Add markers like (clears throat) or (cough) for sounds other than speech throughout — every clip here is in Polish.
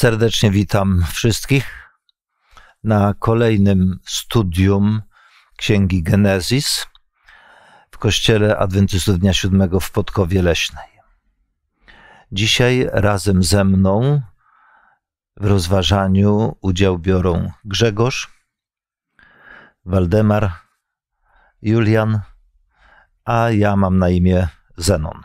Serdecznie witam wszystkich na kolejnym studium Księgi Genezis w Kościele Adwentystów Dnia Siódmego w Podkowie Leśnej. Dzisiaj razem ze mną w rozważaniu udział biorą Grzegorz, Waldemar, Julian, a ja mam na imię Zenon.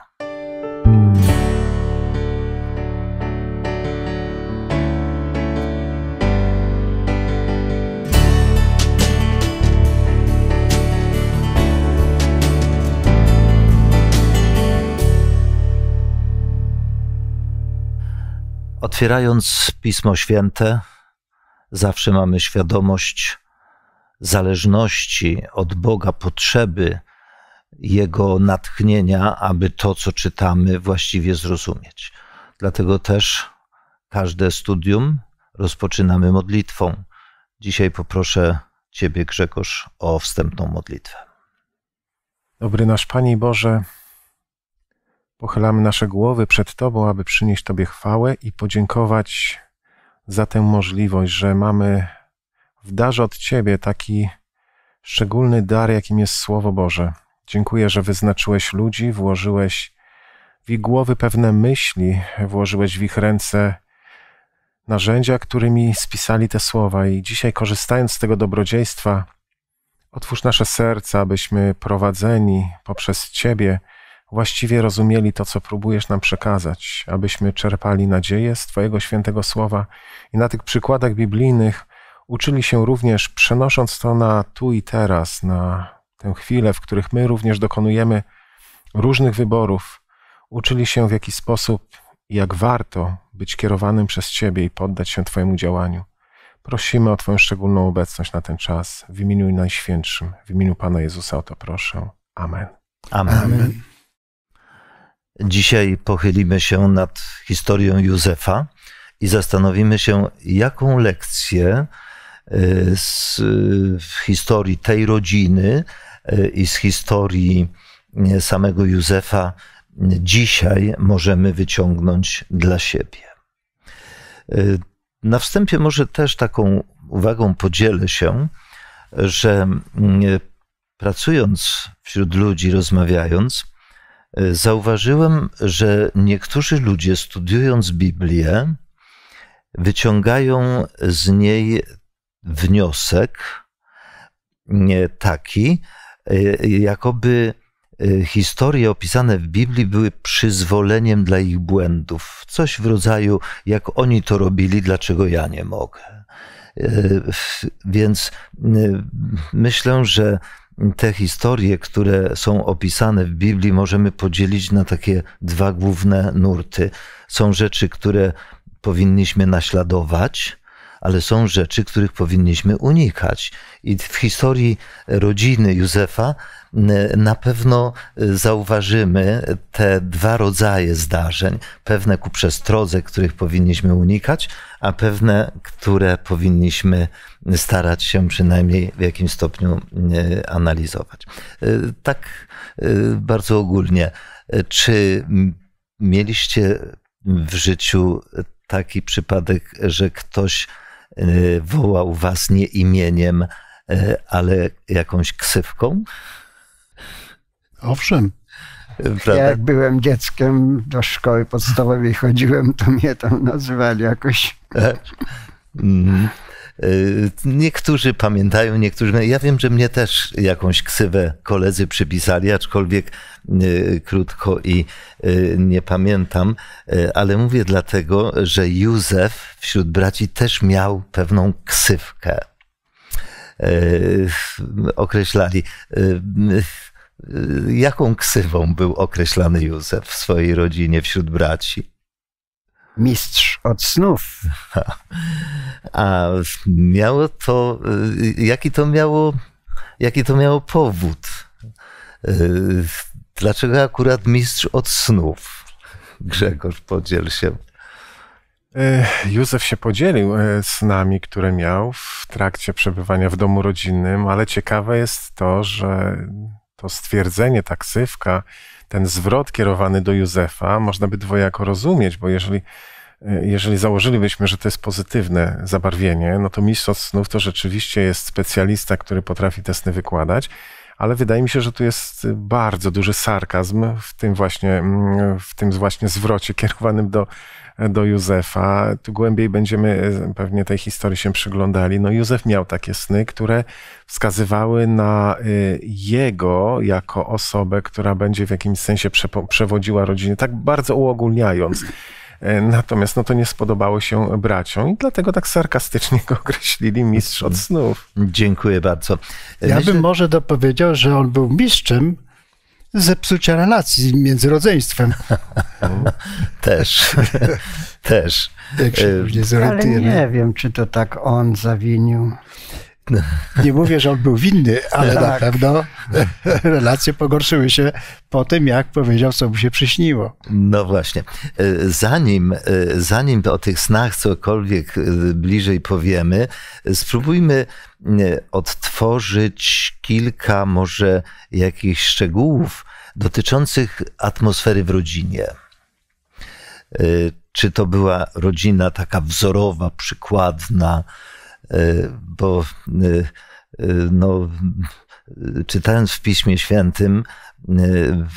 Otwierając Pismo Święte, zawsze mamy świadomość zależności od Boga, potrzeby Jego natchnienia, aby to, co czytamy, właściwie zrozumieć. Dlatego też każde studium rozpoczynamy modlitwą. Dzisiaj poproszę Ciebie, Grzegorz, o wstępną modlitwę. Dobry nasz Panie Boże, Pochylamy nasze głowy przed Tobą, aby przynieść Tobie chwałę i podziękować za tę możliwość, że mamy w darze od Ciebie taki szczególny dar, jakim jest Słowo Boże. Dziękuję, że wyznaczyłeś ludzi, włożyłeś w ich głowy pewne myśli, włożyłeś w ich ręce narzędzia, którymi spisali te słowa. I dzisiaj, korzystając z tego dobrodziejstwa, otwórz nasze serca, abyśmy prowadzeni poprzez Ciebie właściwie rozumieli to, co próbujesz nam przekazać, abyśmy czerpali nadzieję z Twojego świętego słowa i na tych przykładach biblijnych uczyli się również, przenosząc to na tu i teraz, na tę chwilę, w których my również dokonujemy różnych wyborów, uczyli się w jaki sposób i jak warto być kierowanym przez Ciebie i poddać się Twojemu działaniu. Prosimy o Twoją szczególną obecność na ten czas. W imieniu Najświętszym, w imieniu Pana Jezusa o to proszę. Amen. Amen. Amen. Dzisiaj pochylimy się nad historią Józefa i zastanowimy się, jaką lekcję y, z historii tej rodziny y, i z historii y, samego Józefa dzisiaj możemy wyciągnąć dla siebie. Na wstępie może też taką uwagą podzielę się, że pracując wśród ludzi, rozmawiając, zauważyłem, że niektórzy ludzie studiując Biblię wyciągają z niej wniosek taki, y, jakoby y, historie opisane w Biblii były przyzwoleniem dla ich błędów. Coś w rodzaju, jak oni to robili, dlaczego ja nie mogę. Y, więc y, myślę, że te historie, które są opisane w Biblii, możemy podzielić na takie dwa główne nurty. Są rzeczy, które powinniśmy naśladować, ale są rzeczy, których powinniśmy unikać. I w historii rodziny Józefa na pewno y, zauważymy te dwa rodzaje zdarzeń, pewne ku przestrodze, których powinniśmy unikać, a pewne, które powinniśmy starać się przynajmniej w jakimś stopniu y, analizować. Y, tak bardzo ogólnie, czy mieliście w życiu taki przypadek, że ktoś wołał was nie imieniem, ale jakąś ksywką? Owszem. Jak byłem dzieckiem, do szkoły podstawowej (laughs) chodziłem, to mnie tam nazywali jakoś. Mhm. E, niektórzy pamiętają, niektórzy. Ja wiem, że mnie też jakąś ksywę koledzy przypisali, aczkolwiek e, krótko i e, nie pamiętam, ale mówię dlatego, że Józef wśród braci też miał pewną ksywkę. Określali Y, jaką ksywą był określany Józef w swojej rodzinie wśród braci? Mistrz od snów. A miało to, y, jaki to miało, jaki to miało powód? Y, dlaczego akurat mistrz od snów? Grzegorz, podziel się. E, Józef się podzielił e, snami, które miał w trakcie przebywania w domu rodzinnym, ale ciekawe jest to, że to stwierdzenie taksywka, ten zwrot kierowany do Józefa można by dwojako rozumieć, bo jeżeli, e, jeżeli założylibyśmy, że to jest pozytywne zabarwienie, no to mistrz snów to rzeczywiście jest specjalista, który potrafi te sny wykładać, ale wydaje mi się, że tu jest bardzo duży sarkazm w tym właśnie, mm, w tym właśnie zwrocie kierowanym do, do Józefa. Tu głębiej będziemy e, pewnie tej historii się przyglądali. No Józef miał takie sny, które wskazywały na e, jego jako osobę, która będzie w jakimś sensie przewodziła rodzinie, tak bardzo uogólniając. E, natomiast no to nie spodobało się braciom i dlatego tak sarkastycznie go określili mistrz od snów. Dziękuję bardzo. Ja Myślę... bym może dopowiedział, że on był mistrzem zepsucia relacji między rodzeństwem. (laughs) też, (laughs) też. Jak się y, nie zorientujemy. Ale nie wiem, czy to tak on zawinił. (laughs) Nie mówię, że on był winny, ale tak. na pewno (laughs) relacje pogorszyły się po tym, jak powiedział, co mu się przyśniło. No właśnie. E, zanim, e, zanim o tych snach cokolwiek e, bliżej powiemy, spróbujmy odtworzyć kilka może jakichś szczegółów dotyczących atmosfery w rodzinie czy to była rodzina taka wzorowa, przykładna, E, bo e, e, no, czytając w Piśmie Świętym,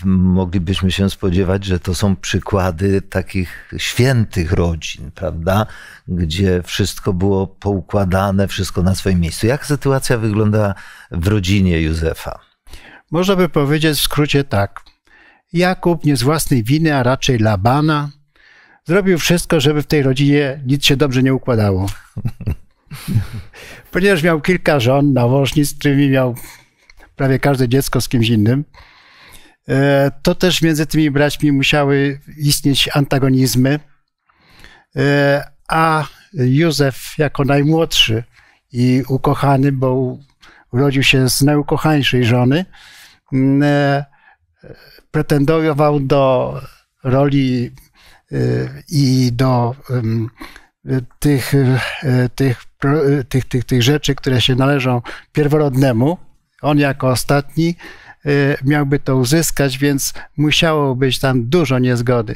moglibyśmy się spodziewać, że to są przykłady takich świętych rodzin, prawda? Gdzie wszystko było poukładane, wszystko na swoim miejscu. Jak sytuacja wygląda w rodzinie Józefa? Można by powiedzieć w skrócie tak. Jakub nie z własnej winy, a raczej Labana, zrobił wszystko, żeby w tej rodzinie nic się dobrze nie układało. (laughs) (laughs) Ponieważ miał kilka żon, nałożnic, z którymi miał prawie każde dziecko z kimś innym, e, to też między tymi braćmi musiały istnieć antagonizmy, e, a Józef jako najmłodszy i ukochany, bo urodził się z najukochańszej żony, mm, e, pretendował do roli i do tych, e, tych, e, tych, tych, tych rzeczy, które się należą pierworodnemu. On jako ostatni e, miałby to uzyskać, więc musiało być tam dużo niezgody.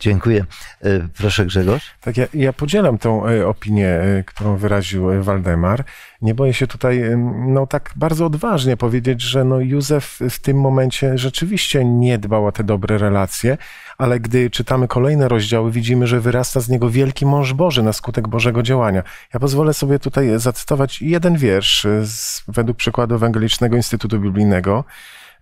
Dziękuję. E, proszę Grzegorz. Tak, ja, ja podzielam tą e, opinię, e, którą wyraził Waldemar. Nie boję się tutaj no, tak bardzo odważnie powiedzieć, że no, Józef w tym momencie rzeczywiście nie dbał o te dobre relacje, ale gdy czytamy kolejne rozdziały, widzimy, że wyrasta z niego wielki mąż Boży na skutek Bożego działania. Ja pozwolę sobie tutaj zacytować jeden wiersz z, według przykładu Ewangelicznego Instytutu Biblijnego.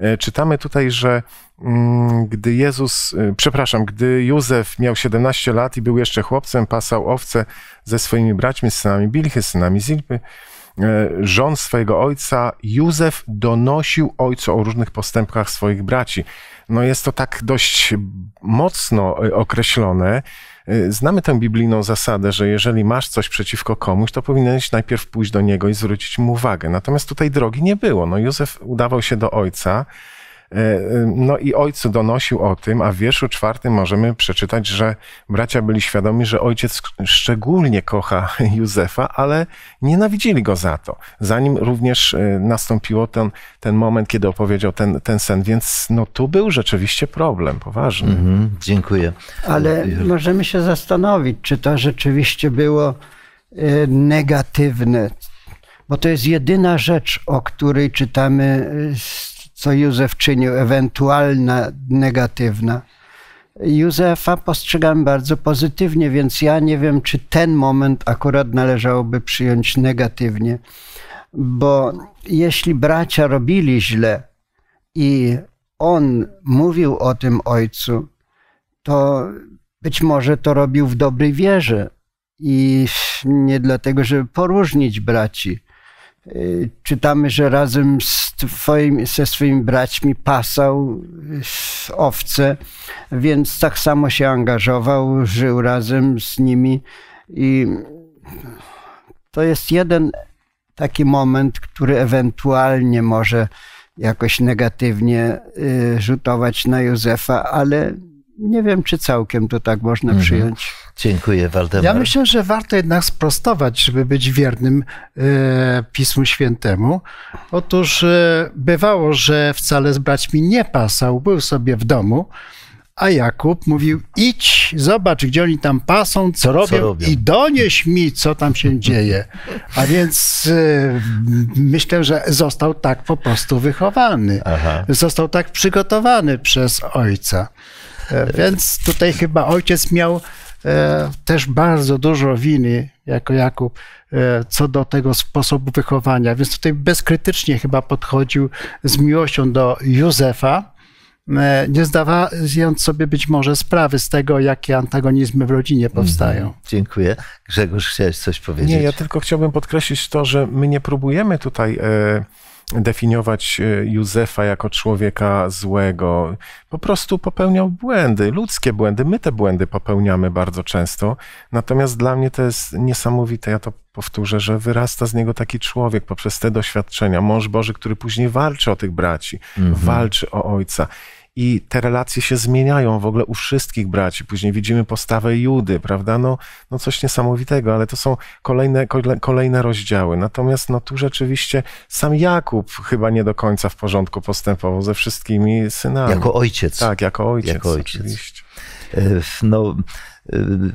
E, czytamy tutaj, że mm, gdy Jezus, e, przepraszam, gdy Józef miał 17 lat i był jeszcze chłopcem, pasał owce ze swoimi braćmi, synami Bilchy, synami Zilpy, e, żon swojego ojca, Józef donosił ojcu o różnych postępkach swoich braci. No jest to tak dość mocno określone, Y, znamy tę biblijną zasadę, że jeżeli masz coś przeciwko komuś, to powinieneś najpierw pójść do niego i zwrócić mu uwagę. Natomiast tutaj drogi nie było. No, Józef udawał się do ojca. E, e, no i ojcu donosił o tym, a w wierszu czwartym możemy przeczytać, że bracia byli świadomi, że ojciec szczególnie kocha (laughs) Józefa, ale nienawidzili go za to. Zanim również e, nastąpiło ten, ten moment, kiedy opowiedział ten, ten sen, więc no tu był rzeczywiście problem poważny. Mhm, dziękuję. Ale możemy się zastanowić, czy to rzeczywiście było negatywne, bo to jest jedyna rzecz, o której czytamy z co Józef czynił, ewentualna negatywna, Józefa postrzegam bardzo pozytywnie, więc ja nie wiem, czy ten moment akurat należałoby przyjąć negatywnie, bo jeśli bracia robili źle i on mówił o tym ojcu, to być może to robił w dobrej wierze i nie dlatego, żeby poróżnić braci, Y, czytamy, że razem z twoim, ze swoimi braćmi pasał owce, więc tak samo się angażował, żył razem z nimi i to jest jeden taki moment, który ewentualnie może jakoś negatywnie y, rzutować na Józefa, ale nie wiem, czy całkiem to tak można mhm. przyjąć. Dziękuję, Waldemar. Ja myślę, że warto jednak sprostować, żeby być wiernym e, Pismu Świętemu. Otóż e, bywało, że wcale z braćmi nie pasał, był sobie w domu, a Jakub mówił: idź, zobacz, gdzie oni tam pasą, co robią, co robią. i donieś mi, co tam się dzieje. A więc e, myślę, że został tak po prostu wychowany. Aha. Został tak przygotowany przez ojca. E, więc tutaj chyba ojciec miał E, też bardzo dużo winy jako Jakub e, co do tego sposobu wychowania. Więc tutaj bezkrytycznie chyba podchodził z miłością do Józefa, e, nie zdawając sobie być może sprawy z tego, jakie antagonizmy w rodzinie mhm. powstają. Dziękuję. Grzegorz, chciałeś coś powiedzieć? Nie, ja tylko chciałbym podkreślić to, że my nie próbujemy tutaj definiować e, Józefa jako człowieka złego. Po prostu popełniał błędy, ludzkie błędy. My te błędy popełniamy bardzo często. Natomiast dla mnie to jest niesamowite, ja to powtórzę, że wyrasta z niego taki człowiek poprzez te doświadczenia. Mąż Boży, który później walczy o tych braci, mhm. walczy o ojca i te relacje się zmieniają w ogóle u wszystkich braci. Później widzimy postawę Judy, prawda? No, no coś niesamowitego, ale to są kolejne, kolejne rozdziały. Natomiast no tu rzeczywiście sam Jakub chyba nie do końca w porządku postępował ze wszystkimi synami. Jako ojciec. Tak, jako ojciec. Jako ojciec. Oczywiście. E, no, Y,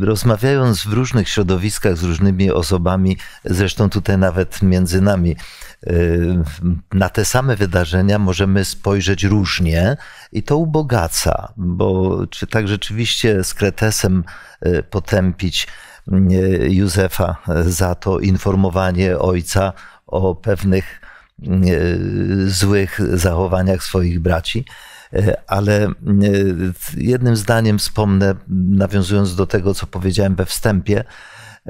rozmawiając w różnych środowiskach z różnymi osobami, zresztą tutaj nawet między nami, y, na te same wydarzenia możemy spojrzeć różnie i to ubogaca, bo czy tak rzeczywiście z kretesem y, potępić Józefa za to informowanie ojca o pewnych złych zachowaniach swoich braci? E, ale e, jednym zdaniem wspomnę, nawiązując do tego, co powiedziałem we wstępie,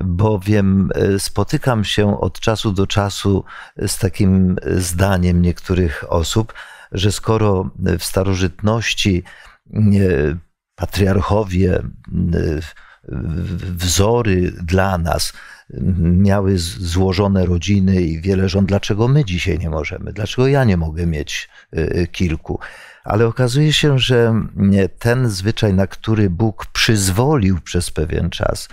bowiem e, spotykam się od czasu do czasu z takim zdaniem niektórych osób, że skoro w starożytności patriarchowie, wzory dla nas, miały złożone rodziny i wiele żon, dlaczego my dzisiaj nie możemy? Dlaczego ja nie mogę mieć kilku? ale okazuje się, że ten zwyczaj, na który Bóg przyzwolił przez pewien czas,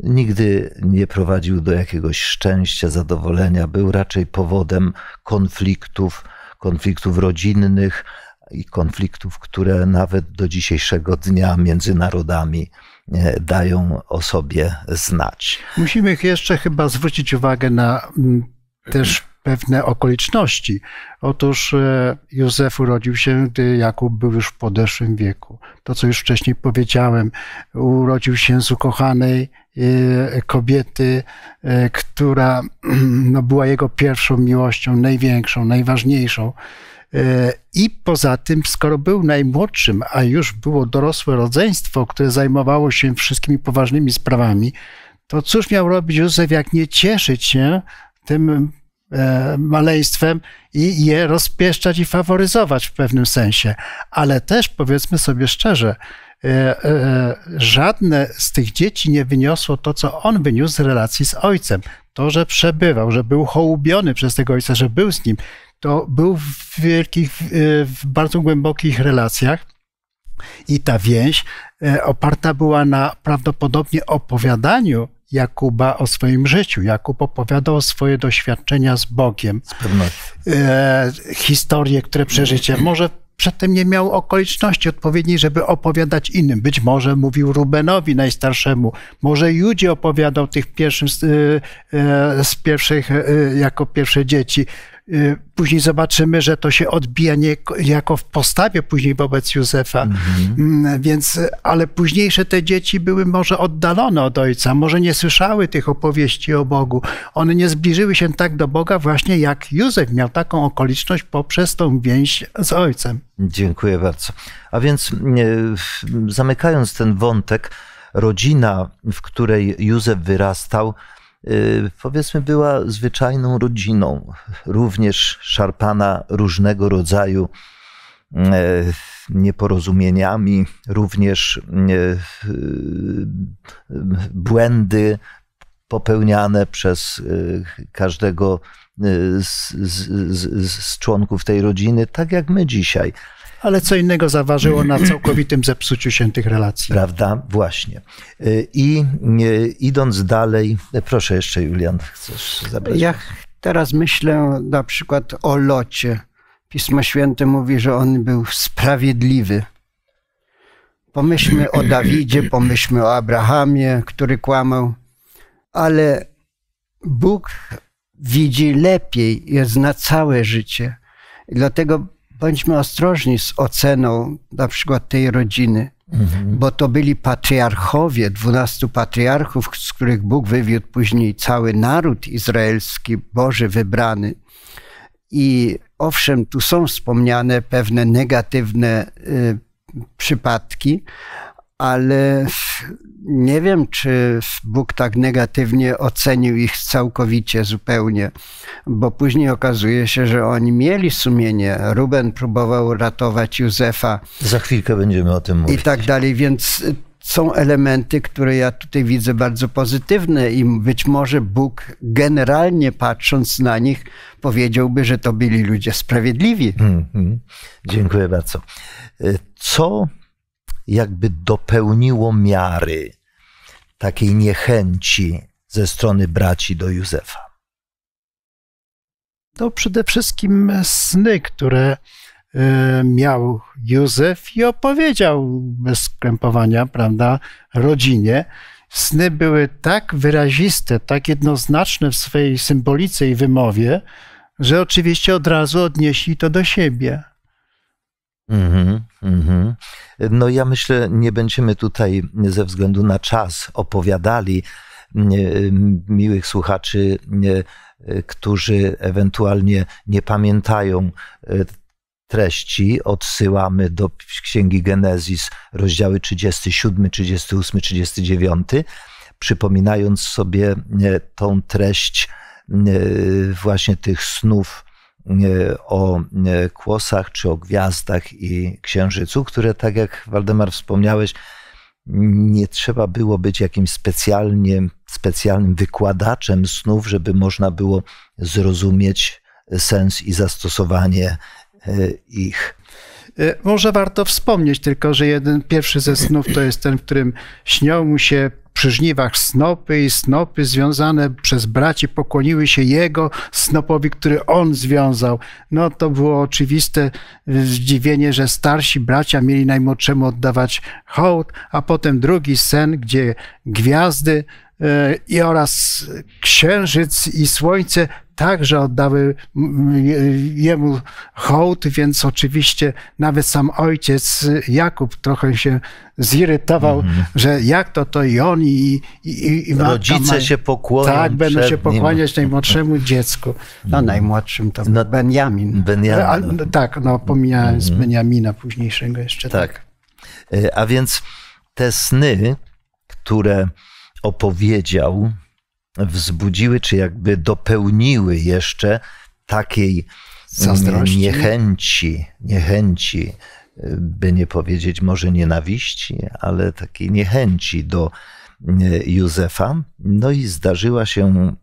nigdy nie prowadził do jakiegoś szczęścia, zadowolenia, był raczej powodem konfliktów, konfliktów rodzinnych i konfliktów, które nawet do dzisiejszego dnia między narodami e, dają o sobie znać. Musimy jeszcze chyba zwrócić uwagę na mm, też pewne okoliczności. Otóż e, Józef urodził się, gdy Jakub był już w podeszłym wieku. To, co już wcześniej powiedziałem, urodził się z ukochanej e, kobiety, e, która (clears throat) no, była jego pierwszą miłością, największą, najważniejszą. I poza tym, skoro był najmłodszym, a już było dorosłe rodzeństwo, które zajmowało się wszystkimi poważnymi sprawami, to cóż miał robić Józef, jak nie cieszyć się tym E, maleństwem i je rozpieszczać i faworyzować w pewnym sensie. Ale też powiedzmy sobie szczerze, e, e, żadne z tych dzieci nie wyniosło to, co on wyniósł z relacji z ojcem. To, że przebywał, że był hołubiony przez tego ojca, że był z nim, to był w wielkich, w bardzo głębokich relacjach. I ta więź oparta była na prawdopodobnie opowiadaniu Jakuba o swoim życiu. Jakub opowiadał swoje doświadczenia z Bogiem, z e, historie, które przeżycie. Może przedtem nie miał okoliczności odpowiedniej, żeby opowiadać innym. Być może mówił Rubenowi najstarszemu, może Judzie opowiadał tych pierwszym, z e, e, pierwszych, e, jako pierwsze dzieci. Y, później zobaczymy, że to się odbija niejako w postawie później wobec Józefa. Mhm. Mm, więc, ale późniejsze te dzieci były może oddalone od ojca, może nie słyszały tych opowieści o Bogu. One nie zbliżyły się tak do Boga właśnie jak Józef miał taką okoliczność poprzez tą więź z ojcem. Dziękuję bardzo. A więc y, zamykając ten wątek, rodzina, w której Józef wyrastał, Y, powiedzmy, była zwyczajną rodziną, również szarpana różnego rodzaju y, nieporozumieniami, również y, błędy popełniane przez każdego z, z, z, członków tej rodziny, tak jak my dzisiaj ale co innego zaważyło na (clears throat) całkowitym zepsuciu się tych relacji. Prawda, właśnie. Y, I y, idąc dalej, proszę jeszcze, Julian, chcesz zabrać? Ja teraz myślę na przykład o Locie. Pismo Święte mówi, że on był sprawiedliwy. Pomyślmy o (clears throat) Dawidzie, pomyślmy o Abrahamie, który kłamał, ale Bóg widzi lepiej, jest na całe życie. Dlatego bądźmy ostrożni z oceną na przykład tej rodziny, mhm. bo to byli patriarchowie, dwunastu patriarchów, z których Bóg wywiódł później cały naród izraelski, Boży wybrany. I owszem, tu są wspomniane pewne negatywne y, przypadki, ale nie wiem, czy Bóg tak negatywnie ocenił ich całkowicie, zupełnie, bo później okazuje się, że oni mieli sumienie. Ruben próbował ratować Józefa. Za chwilkę będziemy o tym mówić. I tak dalej, więc są elementy, które ja tutaj widzę bardzo pozytywne i być może Bóg generalnie patrząc na nich powiedziałby, że to byli ludzie sprawiedliwi. Mm -hmm. Dziękuję bardzo. E, co jakby dopełniło miary takiej niechęci ze strony braci do Józefa? To przede wszystkim sny, które e, miał Józef i opowiedział bez skrępowania, prawda, rodzinie. Sny były tak wyraziste, tak jednoznaczne w swojej symbolice i wymowie, że oczywiście od razu odnieśli to do siebie. Mm-hmm, mm-hmm. No ja myślę, nie będziemy tutaj ze względu na czas opowiadali mm, e, miłych słuchaczy, e, e, którzy ewentualnie nie pamiętają treści odsyłamy do Księgi Genezis, rozdziały 37, 38, 39, przypominając sobie tą treść właśnie tych snów E, o e, kłosach czy o gwiazdach i księżycu, które, tak jak Waldemar wspomniałeś, nie trzeba było być jakimś specjalnie, specjalnym wykładaczem snów, żeby można było zrozumieć sens i zastosowanie e, ich. Może warto wspomnieć tylko, że jeden pierwszy ze snów to jest ten, w którym śnią mu się przy żniwach snopy i snopy związane przez braci pokłoniły się jego snopowi, który on związał. No to było oczywiste zdziwienie, że starsi bracia mieli najmłodszemu oddawać hołd, a potem drugi sen, gdzie gwiazdy e, i oraz księżyc i słońce także oddały jemu hołd, więc oczywiście nawet sam ojciec Jakub trochę się zirytował, mm. że jak to to i on i, i, i Rodzice ma... się pokłonią Tak, będą się pokłaniać nim. najmłodszemu dziecku. No mhm. najmłodszym to no, Benjamin. Benjamin. A, no, tak, no pomijając mm. Benjamina późniejszego jeszcze. Tak. tak. Y, a więc te sny, które opowiedział wzbudziły, czy jakby dopełniły jeszcze takiej mm, Zazdrości? niechęci, niechęci, y, by nie powiedzieć może nienawiści, ale takiej niechęci do y, Józefa. No i zdarzyła się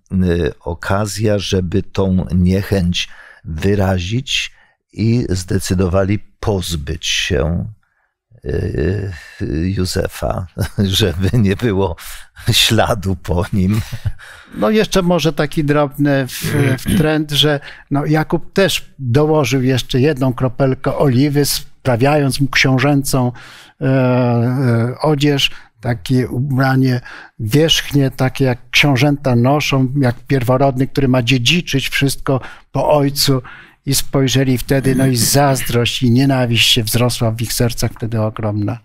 y, okazja, żeby tą niechęć wyrazić i zdecydowali pozbyć się Y, y, Józefa, (laughs) żeby nie było śladu po nim. No jeszcze może taki drobny trend, że no Jakub też dołożył jeszcze jedną kropelkę oliwy, sprawiając mu książęcą e, e, odzież, takie ubranie wierzchnie, takie jak książęta noszą, jak pierworodny, który ma dziedziczyć wszystko po ojcu i spojrzeli wtedy, no i zazdrość i nienawiść się wzrosła w ich sercach wtedy ogromna.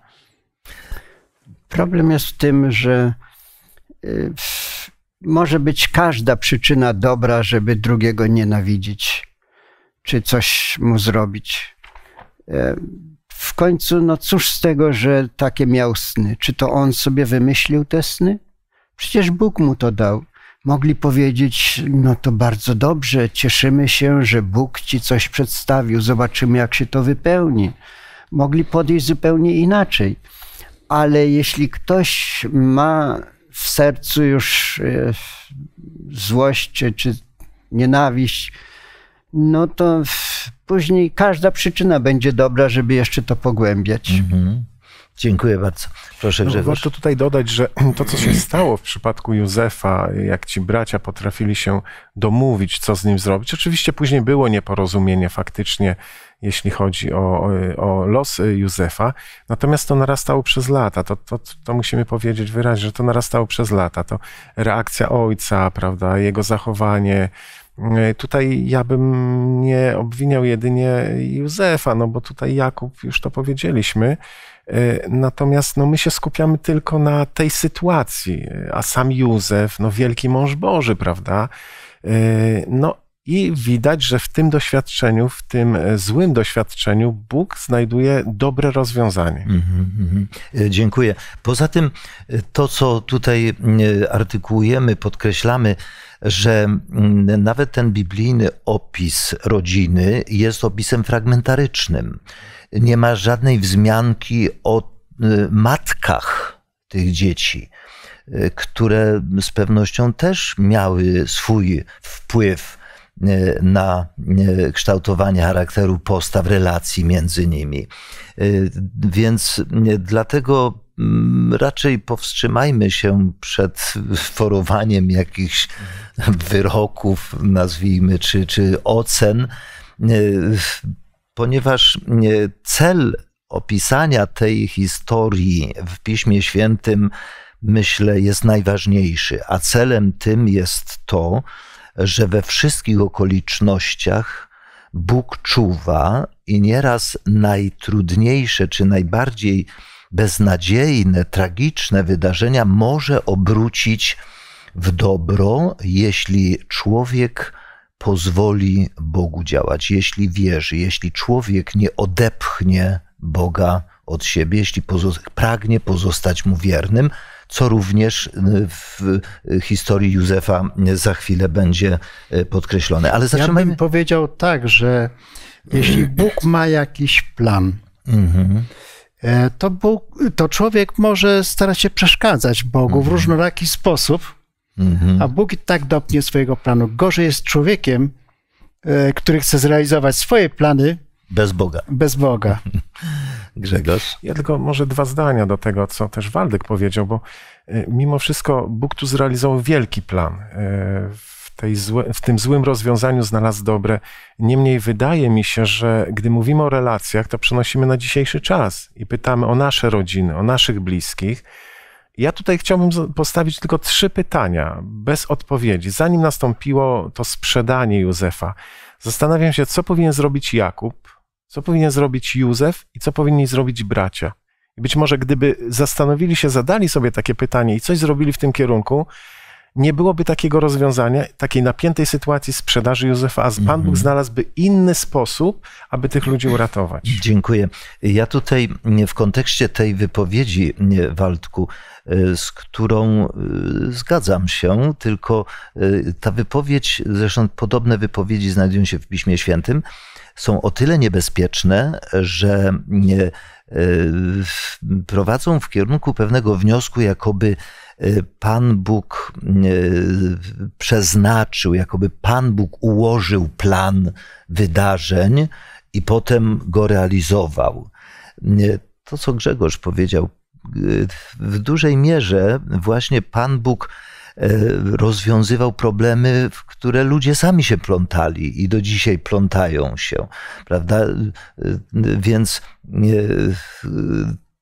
Problem jest w tym, że y, może być każda przyczyna dobra, żeby drugiego nienawidzić, czy coś mu zrobić. Y, w końcu, no cóż z tego, że takie miał sny? Czy to on sobie wymyślił te sny? Przecież Bóg mu to dał mogli powiedzieć: No to bardzo dobrze, cieszymy się, że Bóg ci coś przedstawił, zobaczymy, jak się to wypełni. Mogli podejść zupełnie inaczej. Ale jeśli ktoś ma w sercu już e, złość czy nienawiść, no to później każda przyczyna będzie dobra, żeby jeszcze to pogłębiać. Mhm. Dziękuję bardzo. Proszę no, Grzegorz. Warto tutaj dodać, że (clears throat) to, co się mm. stało w przypadku Józefa, jak ci bracia potrafili się domówić, co z nim zrobić. Oczywiście później było nieporozumienie faktycznie, jeśli chodzi o, o los Józefa, natomiast to narastało przez lata. To, to, to musimy powiedzieć wyraźnie, że to narastało przez lata. To reakcja ojca, prawda, jego zachowanie, e, Tutaj ja bym nie obwiniał jedynie Józefa, no bo tutaj Jakub, już to powiedzieliśmy, E, natomiast no, my się skupiamy tylko na tej sytuacji, e, a sam Józef, no wielki mąż Boży, prawda? E, no i widać, że w tym doświadczeniu, w tym e, złym doświadczeniu, Bóg znajduje dobre rozwiązanie. Mm-hmm. Dziękuję. Poza tym, e, to co tutaj artykułujemy, podkreślamy, że mm, nawet ten biblijny opis rodziny jest opisem fragmentarycznym. Nie ma żadnej wzmianki o matkach tych dzieci które z pewnością też miały swój wpływ E, na e, kształtowanie charakteru postaw, relacji między nimi. E, więc dlatego mm, raczej powstrzymajmy się przed forowaniem jakichś wyroków, nazwijmy, czy, czy ocen, ponieważ cel opisania tej historii w Piśmie Świętym, myślę, jest najważniejszy, a celem tym jest to, że we wszystkich okolicznościach Bóg czuwa i nieraz najtrudniejsze czy najbardziej beznadziejne, tragiczne wydarzenia może obrócić w dobro, jeśli człowiek pozwoli Bogu działać, jeśli wierzy, jeśli człowiek nie odepchnie Boga od siebie, jeśli pozo- pragnie pozostać mu wiernym, co również y, w historii Józefa za chwilę będzie y, podkreślone. Ale zatrzymajmy... Ja bym powiedział tak, że jeśli Bóg ma jakiś plan, mhm. e, to, Bóg, to człowiek może starać się przeszkadzać Bogu w mhm. różnoraki sposób, mhm. a Bóg i tak dopnie swojego planu. Gorzej jest człowiekiem, e, który chce zrealizować swoje plany, bez Boga. Bez Boga. (laughs) Grzegorz? Ja tylko może dwa zdania do tego, co też Waldek powiedział, bo y, mimo wszystko Bóg tu zrealizował wielki plan. Y, w, tej w tym złym rozwiązaniu znalazł dobre. Niemniej wydaje mi się, że gdy mówimy o relacjach, to przenosimy na dzisiejszy czas i pytamy o nasze rodziny, o naszych bliskich. Ja tutaj chciałbym postawić tylko trzy pytania bez odpowiedzi. Zanim nastąpiło to sprzedanie Józefa, zastanawiam się, co powinien zrobić Jakub, co powinien zrobić Józef i co powinni zrobić bracia? I być może gdyby zastanowili się, zadali sobie takie pytanie i coś zrobili w tym kierunku, nie byłoby takiego rozwiązania, takiej napiętej sytuacji sprzedaży Józefa, a Pan Bóg mhm. znalazłby inny sposób, aby tych ludzi uratować. Dziękuję. Ja tutaj e, w kontekście tej wypowiedzi e, Waldku, e, z którą zgadzam się, tylko ta wypowiedź, zresztą podobne wypowiedzi znajdują się w Piśmie Świętym, są o tyle niebezpieczne, że e, prowadzą w kierunku pewnego wniosku, jakoby e, Pan Bóg e, przeznaczył, jakoby Pan Bóg ułożył plan wydarzeń i potem go realizował. To, co Grzegorz powiedział, w dużej mierze właśnie Pan Bóg E, rozwiązywał problemy, w które ludzie sami się plątali i do dzisiaj plątają się, prawda? E, e, więc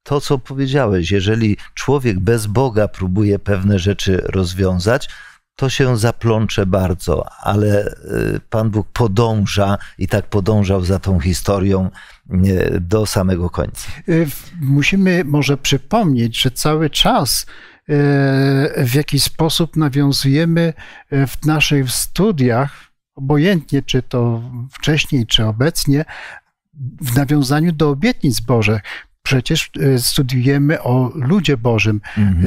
to, co powiedziałeś, jeżeli człowiek bez Boga próbuje pewne rzeczy rozwiązać, to się zaplącze bardzo, ale Pan Bóg podąża i tak podążał za tą historią do samego końca. Musimy może przypomnieć, że cały czas w jaki sposób nawiązujemy e, w naszych studiach, obojętnie czy to wcześniej, czy obecnie, w nawiązaniu do obietnic Bożych. Przecież e, studiujemy o ludzie Bożym, mhm.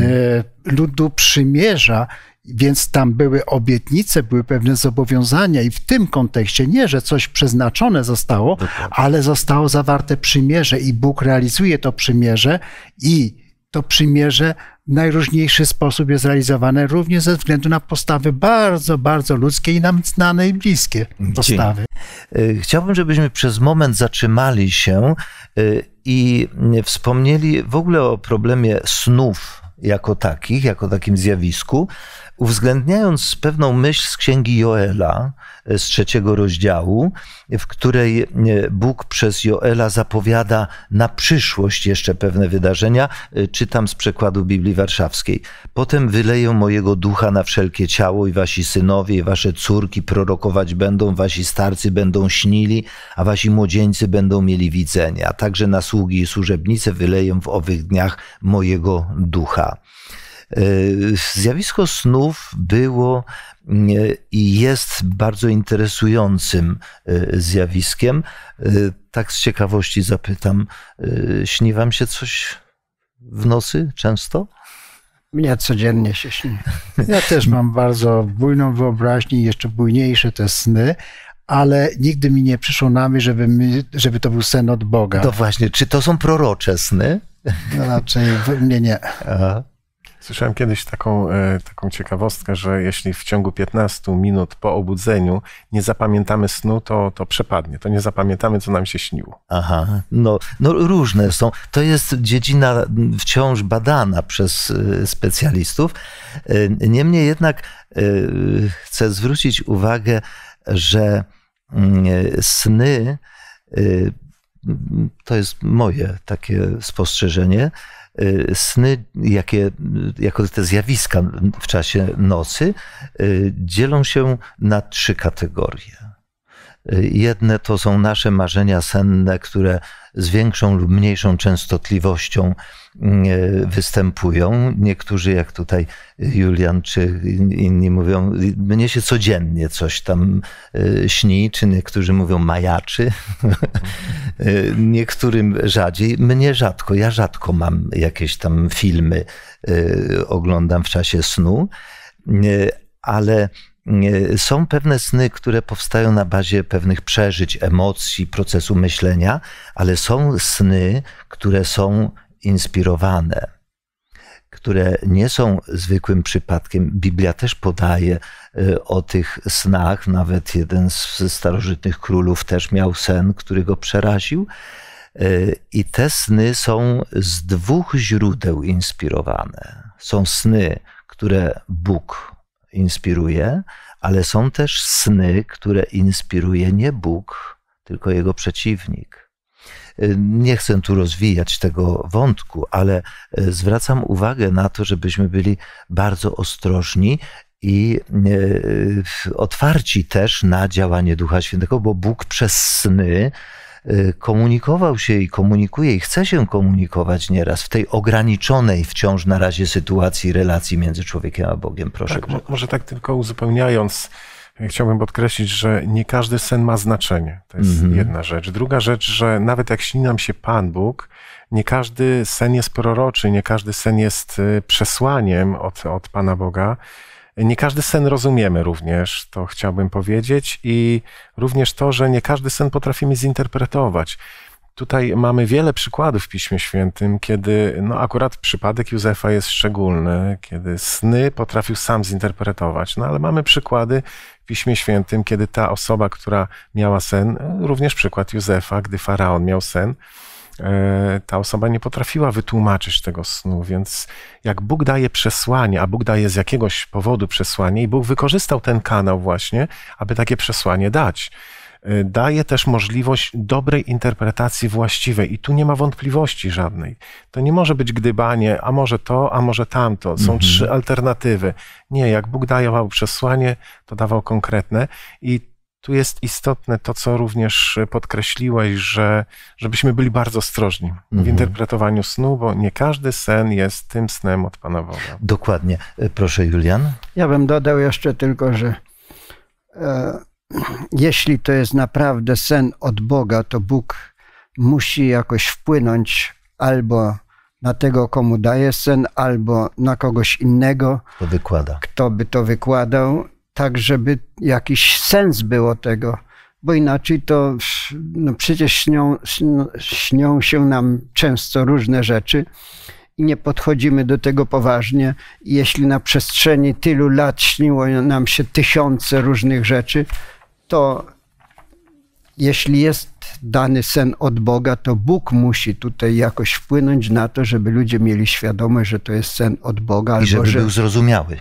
E, ludu przymierza, więc tam były obietnice, były pewne zobowiązania, i w tym kontekście nie, że coś przeznaczone zostało, Dokładnie. ale zostało zawarte przymierze, i Bóg realizuje to przymierze i to przymierze w najróżniejszy sposób jest realizowane, również ze względu na postawy bardzo, bardzo ludzkie i nam znane i bliskie postawy. Dzień. Y, chciałbym, żebyśmy przez moment zatrzymali się y, i wspomnieli w ogóle o problemie snów jako takich, jako takim zjawisku, uwzględniając pewną myśl z księgi Joela, e, z trzeciego rozdziału, w której e, Bóg przez Joela zapowiada na przyszłość jeszcze pewne wydarzenia, e, czytam z przekładu Biblii Warszawskiej. Potem wyleję mojego ducha na wszelkie ciało i wasi synowie, i wasze córki prorokować będą, wasi starcy będą śnili, a wasi młodzieńcy będą mieli widzenia. Także na sługi i służebnice wyleję w owych dniach mojego ducha. Zjawisko snów było e, i jest bardzo interesującym e, zjawiskiem. E, tak z ciekawości zapytam, śni wam się coś w nocy często? Mnie codziennie się śni. (laughs) Ja też mam bardzo bujną wyobraźnię i jeszcze bujniejsze te sny, ale nigdy mi nie przyszło na myśl, żeby, mi, żeby to był sen od Boga. To właśnie, czy to są prorocze sny? No raczej mnie nie. Aha. Słyszałem kiedyś taką, e, taką ciekawostkę, że jeśli w ciągu 15 minut po obudzeniu nie zapamiętamy snu, to, to przepadnie. To nie zapamiętamy, co nam się śniło. Aha, no, no różne są. To jest dziedzina wciąż badana przez e, specjalistów. E, niemniej jednak chcę zwrócić uwagę, że mm, sny to jest moje takie spostrzeżenie Y, sny, jakie, y, jako te zjawiska w czasie nocy, y, dzielą się na trzy kategorie. Jedne to są nasze marzenia senne, które z większą lub mniejszą częstotliwością e, występują. Niektórzy, jak tutaj Julian czy inni mówią, mnie się codziennie coś tam e, śni, czy niektórzy mówią majaczy, e, niektórym rzadziej. Mnie rzadko, ja rzadko mam jakieś tam filmy, oglądam w czasie snu, ale są pewne sny, które powstają na bazie pewnych przeżyć, emocji, procesu myślenia, ale są sny, które są inspirowane, które nie są zwykłym przypadkiem. Biblia też podaje e, o tych snach, nawet jeden z starożytnych królów też miał sen, który go przeraził. E, I te sny są z dwóch źródeł inspirowane. Są sny, które Bóg inspiruje, ale są też sny, które inspiruje nie Bóg, tylko jego przeciwnik. Y, nie chcę tu rozwijać tego wątku, ale y, zwracam uwagę na to, żebyśmy byli bardzo ostrożni i y, otwarci też na działanie Ducha Świętego, bo Bóg przez sny Y, komunikował się i komunikuje i chce się komunikować nieraz w tej ograniczonej wciąż na razie sytuacji relacji między człowiekiem a Bogiem. Proszę. Tak, może tak tylko uzupełniając. Y, chciałbym podkreślić, że nie każdy sen ma znaczenie. To jest mm-hmm. jedna rzecz. Druga rzecz, że nawet jak śni nam się Pan Bóg, nie każdy sen jest proroczy, nie każdy sen jest y, przesłaniem od, od Pana Boga. Nie każdy sen rozumiemy również, to chciałbym powiedzieć, i również to, że nie każdy sen potrafimy zinterpretować. Tutaj mamy wiele przykładów w Piśmie Świętym, kiedy no akurat przypadek Józefa jest szczególny, kiedy sny potrafił sam zinterpretować. No ale mamy przykłady w Piśmie Świętym, kiedy ta osoba, która miała sen, również przykład Józefa, gdy faraon miał sen, E, ta osoba nie potrafiła wytłumaczyć tego snu, więc jak Bóg daje przesłanie, a Bóg daje z jakiegoś powodu przesłanie, i Bóg wykorzystał ten kanał właśnie, aby takie przesłanie dać. E, daje też możliwość dobrej interpretacji właściwej, i tu nie ma wątpliwości żadnej. To nie może być gdybanie, a może to, a może tamto. Są mhm. trzy alternatywy. Nie, jak Bóg dawał przesłanie, to dawał konkretne, i tu jest istotne to, co również e, podkreśliłeś, że żebyśmy byli bardzo ostrożni mhm. w interpretowaniu snu, bo nie każdy sen jest tym snem od Pana Boga. Dokładnie. E, proszę, Julian. Ja bym dodał jeszcze tylko, że e, jeśli to jest naprawdę sen od Boga, to Bóg musi jakoś wpłynąć albo na tego, komu daje sen, albo na kogoś innego, kto by to wykładał tak żeby jakiś sens było tego, bo inaczej to no przecież śnią, no, śnią się nam często różne rzeczy i nie podchodzimy do tego poważnie. Jeśli na przestrzeni tylu lat śniło nam się tysiące różnych rzeczy, to jeśli jest dany sen od Boga, to Bóg musi tutaj jakoś wpłynąć na to, żeby ludzie mieli świadomość, że to jest sen od Boga. I żeby że, był zrozumiały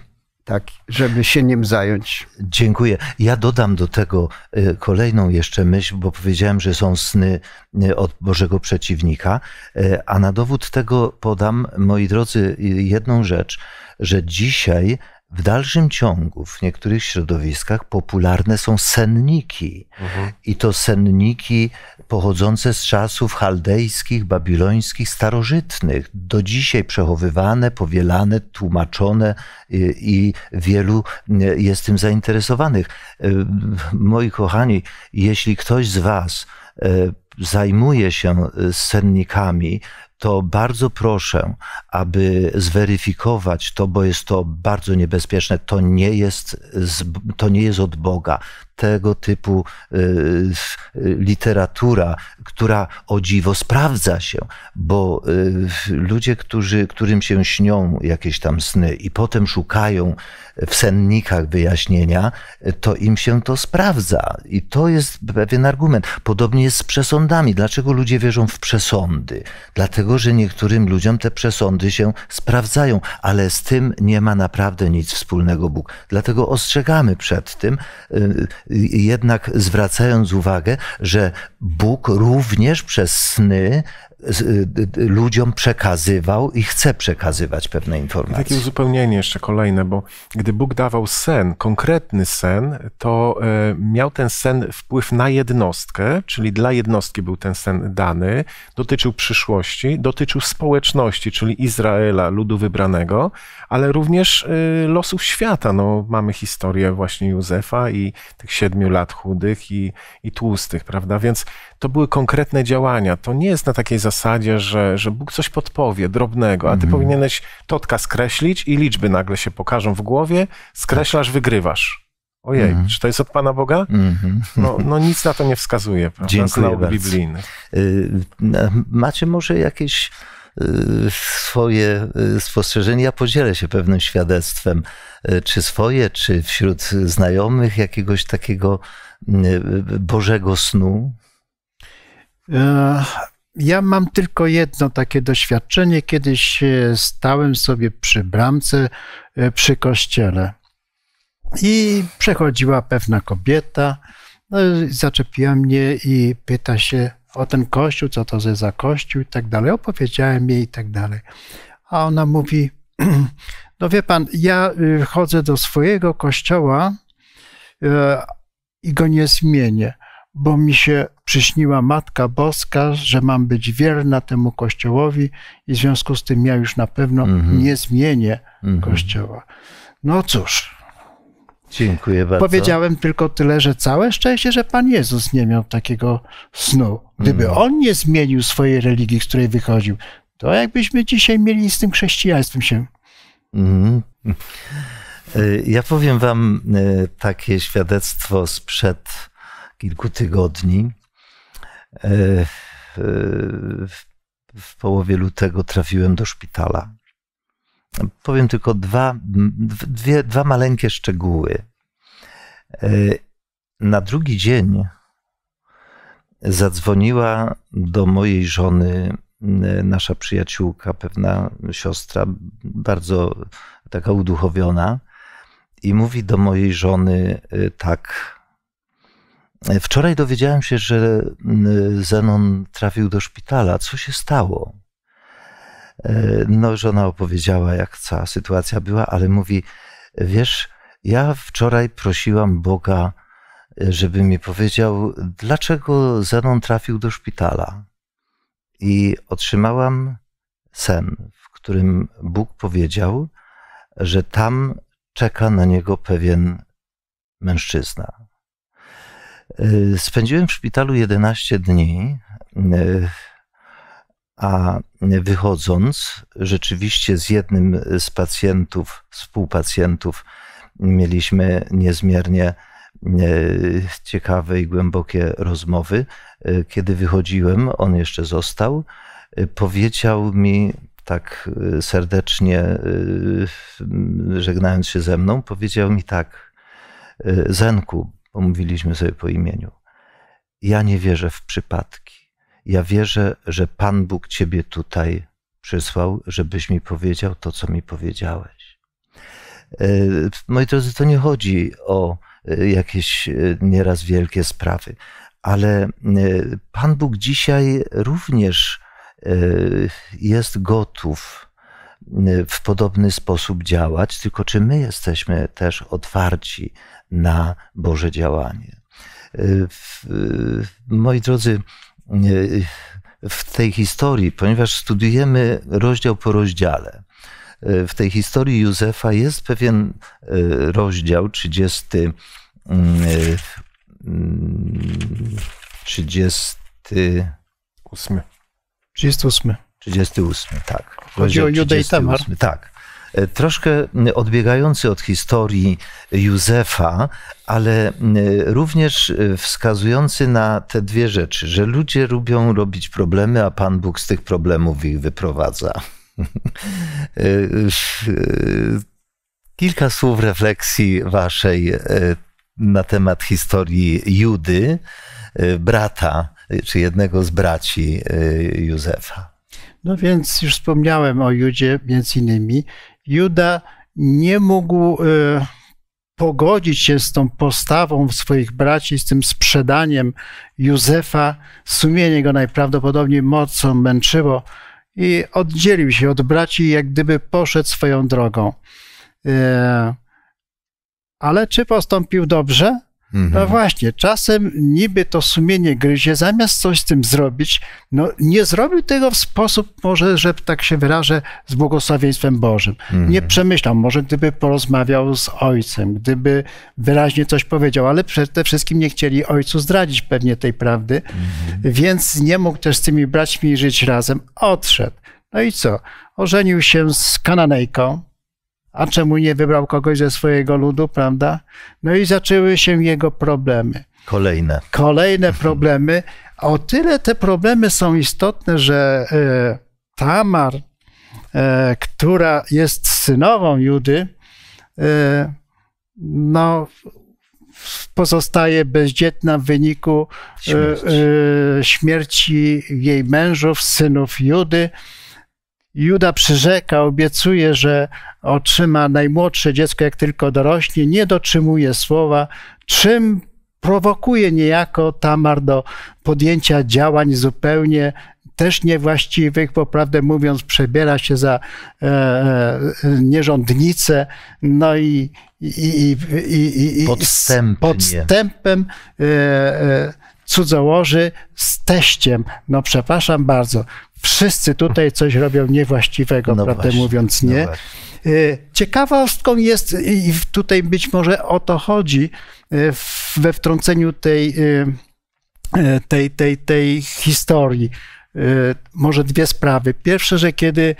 tak, żeby się nim zająć. Dziękuję. Ja dodam do tego y, kolejną jeszcze myśl, bo powiedziałem, że są sny y, od Bożego przeciwnika, y, a na dowód tego podam, moi drodzy, jedną rzecz, że dzisiaj w dalszym ciągu w niektórych środowiskach popularne są senniki. Mhm. I to senniki pochodzące z czasów chaldejskich, babilońskich, starożytnych. Do dzisiaj przechowywane, powielane, tłumaczone y, i wielu y, jest tym zainteresowanych. Y, moi kochani, jeśli ktoś z Was zajmuje się sennikami, to bardzo proszę, aby zweryfikować to, bo jest to bardzo niebezpieczne. To nie jest, to nie jest od Boga tego typu y, y, literatura, która o dziwo sprawdza się, bo y, ludzie, którzy, którym się śnią jakieś tam sny i potem szukają w sennikach wyjaśnienia, to im się to sprawdza. I to jest pewien argument. Podobnie jest z przesądami. Dlaczego ludzie wierzą w przesądy? Dlatego, że niektórym ludziom te przesądy się sprawdzają, ale z tym nie ma naprawdę nic wspólnego Bóg. Dlatego ostrzegamy przed tym jednak zwracając uwagę, że Bóg również przez sny Y, ludziom przekazywał i chce przekazywać pewne informacje. Takie uzupełnienie jeszcze kolejne, bo gdy Bóg dawał sen, konkretny sen, to e, miał ten sen wpływ na jednostkę, czyli dla jednostki był ten sen dany, dotyczył przyszłości, dotyczył społeczności, czyli Izraela, ludu wybranego, ale również e, losów świata. No, mamy historię właśnie Józefa i tych siedmiu lat chudych i, i tłustych, prawda? Więc to były konkretne działania. To nie jest na takiej zasadzie, że, że Bóg coś podpowie, drobnego, a ty mhm. powinieneś totka skreślić i liczby nagle się pokażą w głowie, skreślasz, wygrywasz. Ojej, mhm. czy to jest od Pana Boga? Mhm. No, no, nic na to nie wskazuje, prawda? Dziękuję z y, macie może jakieś y, swoje y, spostrzeżenia. Ja podzielę się pewnym świadectwem, czy swoje, czy wśród znajomych jakiegoś takiego Bożego snu. E, ja mam tylko jedno takie doświadczenie. Kiedyś e, stałem sobie przy bramce e, przy kościele i przechodziła pewna kobieta, no, zaczepiła mnie i pyta się o ten kościół, co to za kościół i tak dalej. Opowiedziałem jej i tak dalej. A ona mówi, (clears throat) no wie pan, ja y, chodzę do swojego kościoła e, i go nie zmienię, bo mi się przyśniła Matka Boska, że mam być wierna temu Kościołowi i w związku z tym ja już na pewno mhm. nie zmienię mhm. Kościoła. No cóż. Dziękuję bardzo. Powiedziałem tylko tyle, że całe szczęście, że Pan Jezus nie miał takiego snu. Gdyby mhm. On nie zmienił swojej religii, z której wychodził, to jakbyśmy dzisiaj mieli z tym chrześcijaństwem się. Mhm. E, ja powiem Wam e, takie świadectwo sprzed kilku tygodni. E, e, w połowie lutego trafiłem do szpitala. Powiem tylko dwa, dwie, dwa maleńkie szczegóły. E, na drugi dzień zadzwoniła do mojej żony nasza przyjaciółka, pewna siostra, bardzo taka uduchowiona, i mówi do mojej żony tak Wczoraj dowiedziałem się, że mm, Zenon trafił do szpitala. Co się stało? E, no, żona opowiedziała, jak cała sytuacja była, ale mówi: Wiesz, ja wczoraj prosiłam Boga, żeby mi powiedział, dlaczego Zenon trafił do szpitala. I otrzymałam sen, w którym Bóg powiedział, że tam czeka na niego pewien mężczyzna Y, spędziłem w szpitalu 11 dni, y, a wychodząc, rzeczywiście z jednym z pacjentów, współpacjentów, mieliśmy niezmiernie y, ciekawe i głębokie rozmowy. Kiedy wychodziłem, on jeszcze został, powiedział mi tak serdecznie, żegnając się ze mną, powiedział mi tak: Zenku, Pomówiliśmy sobie po imieniu. Ja nie wierzę w przypadki. Ja wierzę, że Pan Bóg Ciebie tutaj przysłał, żebyś mi powiedział to, co mi powiedziałeś. E, moi drodzy, to nie chodzi o e, jakieś e, nieraz wielkie sprawy, ale Pan Bóg dzisiaj również jest gotów w podobny sposób działać, tylko czy my jesteśmy też otwarci na Boże działanie. Moi drodzy, w tej historii, ponieważ studujemy rozdział po rozdziale, w tej historii Józefa jest pewien e, rozdział 30. 30. 38. 38, tak. Chodzi o Judę i Tamar. Tak. E, troszkę odbiegający od historii Józefa, ale również e, wskazujący na te dwie rzeczy, że ludzie lubią robić problemy, a Pan Bóg z tych problemów ich wyprowadza. (laughs) E, kilka słów refleksji waszej na temat historii Judy, brata, czy jednego z braci Józefa. No więc już wspomniałem o Judzie między innymi Juda nie mógł e, pogodzić się z tą postawą swoich braci, z tym sprzedaniem Józefa. Sumienie go najprawdopodobniej mocno męczyło i oddzielił się od braci, jak gdyby poszedł swoją drogą. E, ale czy postąpił dobrze? No mhm. właśnie, czasem niby to sumienie gryzie, zamiast coś z tym zrobić, no nie zrobił tego w sposób, może, że tak się wyrażę, z błogosławieństwem Bożym. Mhm. Nie przemyślał, może gdyby porozmawiał z ojcem, gdyby wyraźnie coś powiedział, ale przede wszystkim nie chcieli ojcu zdradzić pewnie tej prawdy, mhm. więc nie mógł też z tymi braćmi żyć razem, odszedł. No i co? Ożenił się z Kananejką, a czemu nie wybrał kogoś ze swojego ludu, prawda? No i zaczęły się jego problemy. Kolejne. Kolejne problemy. A o tyle te problemy są istotne, że e, Tamar, e, która jest synową Judy, e, no, pozostaje bezdzietna w wyniku śmierci jej mężów, synów Judy. Juda przyrzeka, obiecuje, że otrzyma najmłodsze dziecko, jak tylko dorośnie, nie dotrzymuje słowa, czym prowokuje niejako Tamar do podjęcia działań zupełnie też niewłaściwych, bo prawdę mówiąc, przebiera się za e, e nierządnicę, no i, i, i, i, i podstępem. E, e, cudzołoży z teściem. No przepraszam bardzo, wszyscy tutaj coś robią niewłaściwego, no prawdę właśnie, mówiąc no nie. No Ciekawostką jest, i tutaj być może o to chodzi, y, we wtrąceniu tej, y, tej, tej, tej historii, może dwie sprawy. Pierwsze, że kiedy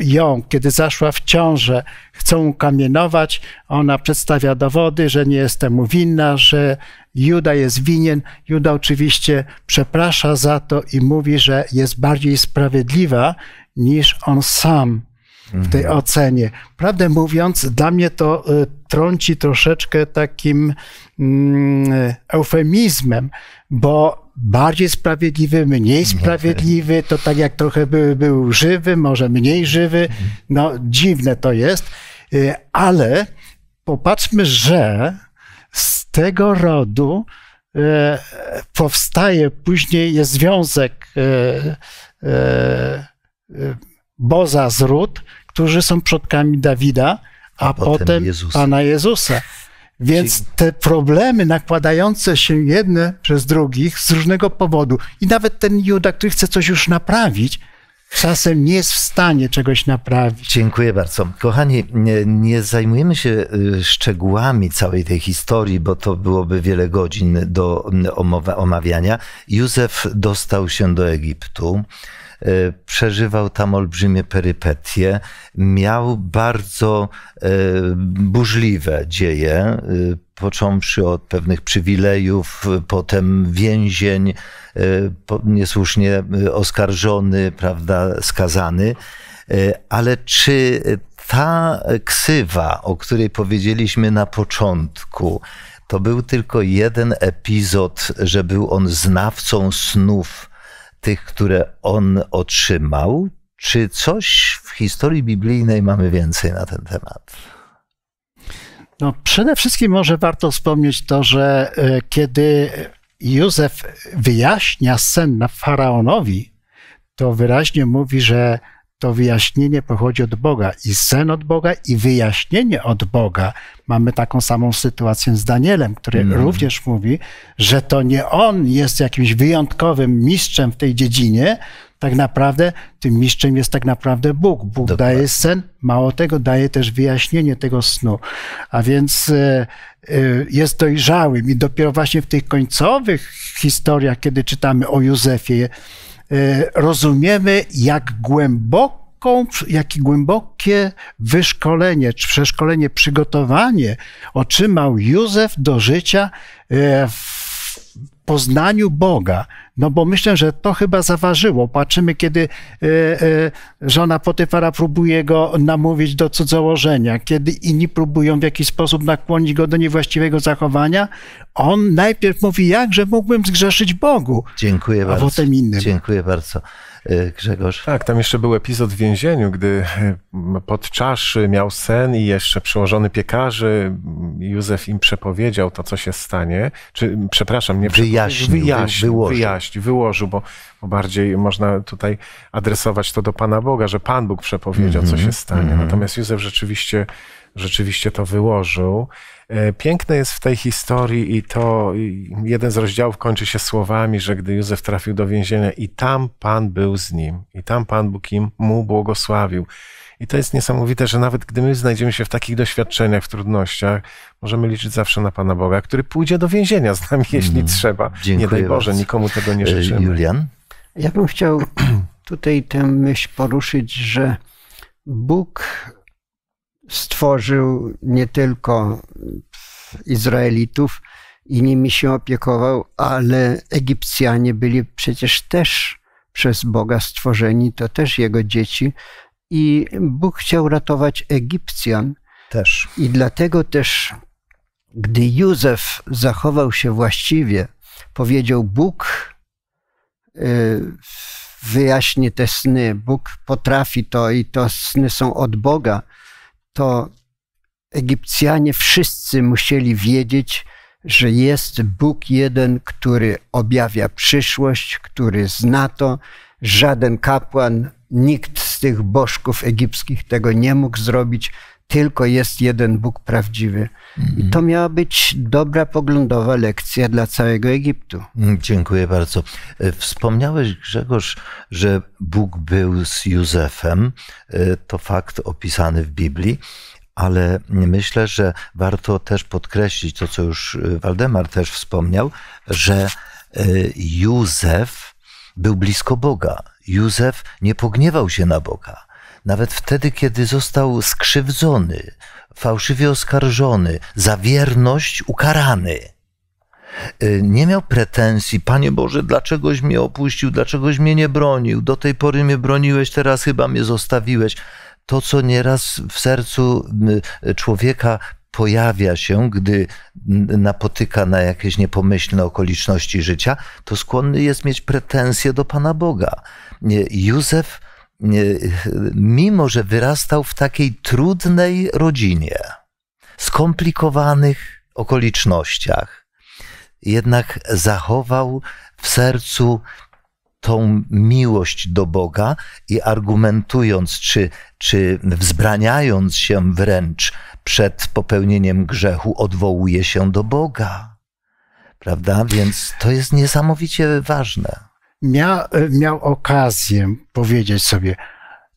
ją, kiedy zaszła w ciążę, chcą ukamienować, ona przedstawia dowody, że nie jest temu winna, że Juda jest winien. Juda oczywiście przeprasza za to i mówi, że jest bardziej sprawiedliwa niż on sam w tej mhm. ocenie. Prawdę mówiąc, dla mnie to y, trąci troszeczkę takim mm, eufemizmem, bo bardziej sprawiedliwy, mniej mhm. sprawiedliwy, to tak jak trochę był, był żywy, może mniej żywy. Mhm. No, dziwne to jest, y, ale popatrzmy, że z tego rodu y, powstaje później jest związek Boza z ród, którzy są przodkami Dawida, a, a potem, potem Jezusa. Pana Jezusa. Więc te problemy nakładające się jedne przez drugich z różnego powodu i nawet ten Juda, który chce coś już naprawić, czasem nie jest w stanie czegoś naprawić. Dziękuję bardzo. Kochani, nie, nie, zajmujemy się y, szczegółami całej tej historii, bo to byłoby wiele godzin do y, omawiania. Józef dostał się do Egiptu. Y, przeżywał tam olbrzymie perypetie, miał bardzo y, burzliwe dzieje, y, począwszy od pewnych przywilejów, potem więzień, niesłusznie oskarżony, prawda, skazany. Ale czy ta ksywa, o której powiedzieliśmy na początku, to był tylko jeden epizod, że był on znawcą snów tych, które on otrzymał? Czy coś w historii biblijnej mamy więcej na ten temat? No, przede wszystkim może warto wspomnieć to, że e, kiedy Józef wyjaśnia sen na faraonowi, to wyraźnie mówi, że to wyjaśnienie pochodzi od Boga i sen od Boga i wyjaśnienie od Boga. Mamy taką samą sytuację z Danielem, który mm. również mówi, że to nie on jest jakimś wyjątkowym mistrzem w tej dziedzinie. Tak naprawdę tym mistrzem jest tak naprawdę Bóg. Bóg Dobra. daje sen, mało tego, daje też wyjaśnienie tego snu. A więc e, e, jest dojrzałym i dopiero właśnie w tych końcowych historiach, kiedy czytamy o Józefie, E, rozumiemy, jak głęboką, jakie głębokie wyszkolenie, czy przeszkolenie, przygotowanie otrzymał Józef do życia e, w poznaniu Boga. No bo myślę, że to chyba zaważyło. Patrzymy, kiedy e, e, żona Potyfara próbuje go namówić do cudzołożenia, kiedy inni próbują w jakiś sposób nakłonić go do niewłaściwego zachowania. On najpierw mówi, jakże mógłbym zgrzeszyć Bogu. Dziękuję a bardzo. A potem innym. Dziękuję bardzo. Y, Grzegorz. Tak, tam jeszcze był epizod w więzieniu, gdy y, pod czaszy miał sen i jeszcze przełożony piekarzy, y, Józef im przepowiedział to, co się stanie. Czy, przepraszam, nie wyjaśnił, wyjaśnił, wy, wyłożył. wyjaśnił, wyłożył, bo, bo bardziej można tutaj adresować to do Pana Boga, że Pan Bóg przepowiedział, mm -hmm. co mhm, się stanie. Mm -hmm. Natomiast Józef rzeczywiście, rzeczywiście to wyłożył. E, piękne jest w tej historii i to jeden z rozdziałów kończy się słowami, że gdy Józef trafił do więzienia i tam Pan był z nim, i tam Pan Bóg im mu błogosławił. I to jest niesamowite, że nawet gdy my znajdziemy się w takich doświadczeniach, w trudnościach, możemy liczyć zawsze na Pana Boga, który pójdzie do więzienia z nami, (laughs) jeśli mm, trzeba. Nie daj Boże, bardzo. nikomu tego nie e, życzymy. Julian? Ja bym chciał (clears throat) tutaj tę myśl poruszyć, że Bóg stworzył nie tylko Izraelitów i nimi się opiekował, ale Egipcjanie byli przecież też przez Boga stworzeni, to też jego dzieci. I Bóg chciał ratować Egipcjan. Też. I dlatego też, gdy Józef zachował się właściwie, powiedział: Bóg y, wyjaśni te sny, Bóg potrafi to i to sny są od Boga to Egipcjanie wszyscy musieli wiedzieć, że jest Bóg jeden, który objawia przyszłość, który zna to. Żaden kapłan, nikt z tych bożków egipskich tego nie mógł zrobić tylko jest jeden Bóg prawdziwy. I to miała być dobra poglądowa lekcja dla całego Egiptu. Mm, dziękuję bardzo. E, wspomniałeś, Grzegorz, że Bóg był z Józefem. E, to fakt opisany w Biblii ale myślę, że warto też podkreślić to, co już e, Waldemar też wspomniał, że Józef był blisko Boga. Józef nie pogniewał się na Boga nawet wtedy, kiedy został skrzywdzony, fałszywie oskarżony, za wierność ukarany. Y, nie miał pretensji, Panie Boże, dlaczegoś mnie opuścił, dlaczegoś mnie nie bronił, do tej pory mnie broniłeś, teraz chyba mnie zostawiłeś. To, co nieraz w sercu człowieka pojawia się, gdy napotyka na jakieś niepomyślne okoliczności życia, to skłonny jest mieć pretensje do Pana Boga. Y, Józef mimo że wyrastał w takiej trudnej rodzinie, skomplikowanych okolicznościach, jednak zachował w sercu tą miłość do Boga i argumentując, czy, czy wzbraniając się wręcz przed popełnieniem grzechu, odwołuje się do Boga. Prawda? Więc to jest niesamowicie ważne mia, e, miał okazję powiedzieć sobie,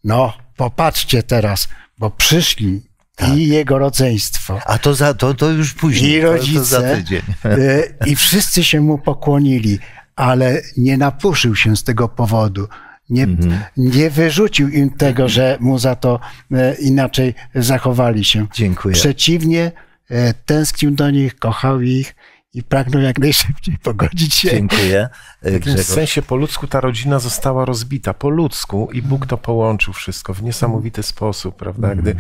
no popatrzcie teraz, bo przyszli tak. i jego rodzeństwo. A to, za, to, to już później. I rodzice. E, I wszyscy się mu pokłonili, ale nie napuszył się z tego powodu. Nie, mhm. nie wyrzucił im tego, że mu za to e, inaczej zachowali się. Dziękuję. Przeciwnie, tęsknił do nich, kochał ich i pragną jak najszybciej pogodzić się. Dziękuję. Grzegorz. W sensie po ludzku ta rodzina została rozbita, po ludzku i Bóg to połączył wszystko w niesamowity sposób, prawda? Mhm. Gdy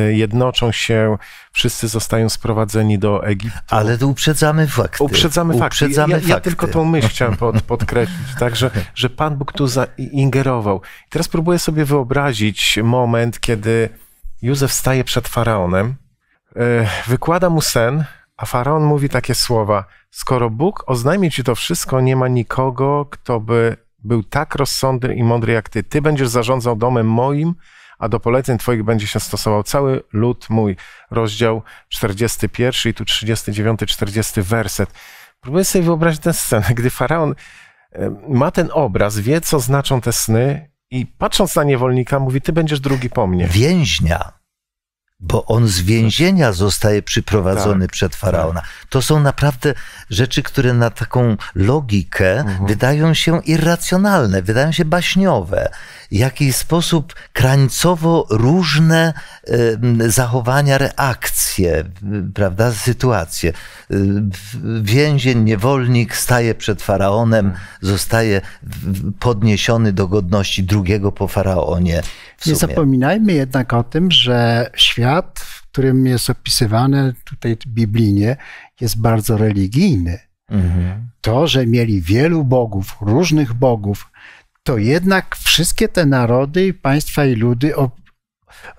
e, jednoczą się, wszyscy zostają sprowadzeni do Egiptu. Ale to uprzedzamy fakty. Uprzedzamy, uprzedzamy fakty. Ja, ja, tylko tą myśl chciałem pod, podkreślić, także, że Pan Bóg tu ingerował. I teraz próbuję sobie wyobrazić moment, kiedy Józef staje przed Faraonem, e, wykłada mu sen, a faraon mówi takie słowa: Skoro Bóg oznajmi ci to wszystko, nie ma nikogo, kto by był tak rozsądny i mądry jak ty. Ty będziesz zarządzał domem moim, a do poleceń twoich będzie się stosował cały lud mój. Rozdział 41 i tu 39, 40 werset. Próbuję sobie wyobrazić tę scenę, (laughs) gdy faraon ma ten obraz, wie co znaczą te sny i patrząc na niewolnika mówi, ty będziesz drugi po mnie. Więźnia bo on z więzienia zostaje przyprowadzony tak, przed faraona. Tak. To są naprawdę rzeczy, które na taką logikę mhm. wydają się irracjonalne, wydają się baśniowe. W jaki sposób krańcowo różne y, zachowania, reakcje, y, prawda, sytuacje. Y, więzień, niewolnik staje przed faraonem, zostaje podniesiony do godności drugiego po faraonie. Nie zapominajmy jednak o tym, że świat świat, w którym jest opisywane tutaj Biblinie, jest bardzo religijny. Mhm. To, że mieli wielu bogów, różnych bogów, to jednak wszystkie te narody, państwa i ludy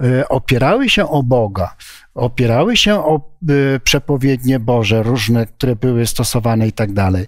e, opierały się o Boga, opierały się o e, przepowiednie Boże, różne, które były stosowane i tak dalej.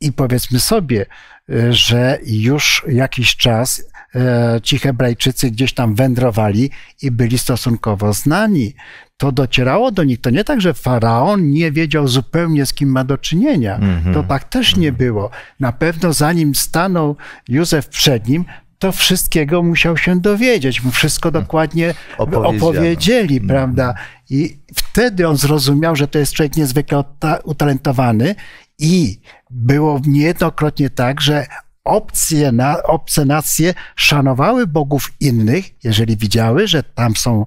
I powiedzmy sobie, e, że już jakiś czas E, ci Hebrajczycy gdzieś tam wędrowali i byli stosunkowo znani. To docierało do nich. To nie tak, że faraon nie wiedział zupełnie, z kim ma do czynienia. Mm -hmm. To tak też nie mhm. było. Na pewno zanim stanął Józef przed nim, to wszystkiego musiał się dowiedzieć. Mu wszystko mhm. dokładnie opowiedzieli, mhm. prawda? I wtedy on zrozumiał, że to jest człowiek niezwykle utalentowany i było niejednokrotnie tak, że obcje, na, obce nacje szanowały bogów innych, jeżeli widziały, że tam są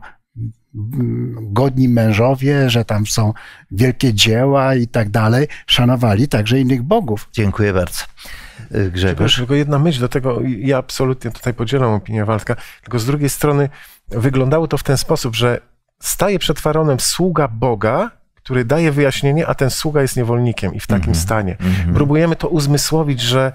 mm, godni mężowie, że tam są wielkie dzieła i tak dalej, szanowali także innych bogów. Dziękuję bardzo. Y, Grzegorz. Tylko jedna myśl, do tego. ja absolutnie tutaj podzielam opinię Walka, tylko z drugiej strony wyglądało to w ten sposób, że staje przed Faronem sługa Boga, który daje wyjaśnienie, a ten sługa jest niewolnikiem i w takim mm -hmm. stanie. Mm -hmm. Próbujemy to uzmysłowić, że